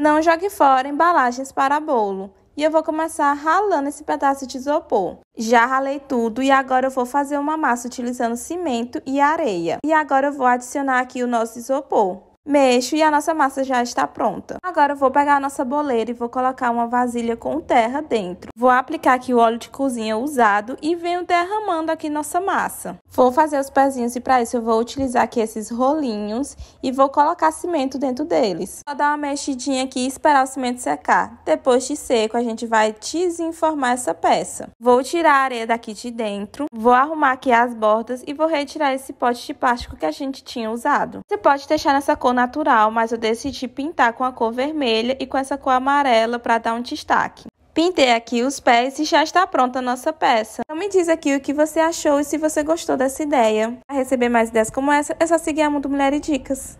Não jogue fora embalagens para bolo. E eu vou começar ralando esse pedaço de isopor. Já ralei tudo e agora eu vou fazer uma massa utilizando cimento e areia. E agora eu vou adicionar aqui o nosso isopor. Mexo e a nossa massa já está pronta. Agora eu vou pegar a nossa boleira e vou colocar uma vasilha com terra dentro. Vou aplicar aqui o óleo de cozinha usado e venho derramando aqui nossa massa. Vou fazer os pezinhos e para isso eu vou utilizar aqui esses rolinhos e vou colocar cimento dentro deles. Só dar uma mexidinha aqui e esperar o cimento secar. Depois de seco a gente vai desenformar essa peça. Vou tirar a areia daqui de dentro, vou arrumar aqui as bordas e vou retirar esse pote de plástico que a gente tinha usado. Você pode deixar nessa cor natural, mas eu decidi pintar com a cor vermelha e com essa cor amarela para dar um destaque. Pintei aqui os pés e já está pronta a nossa peça. Então me diz aqui o que você achou e se você gostou dessa ideia. Para receber mais ideias como essa, é só seguir a Mundo Mulher e Dicas.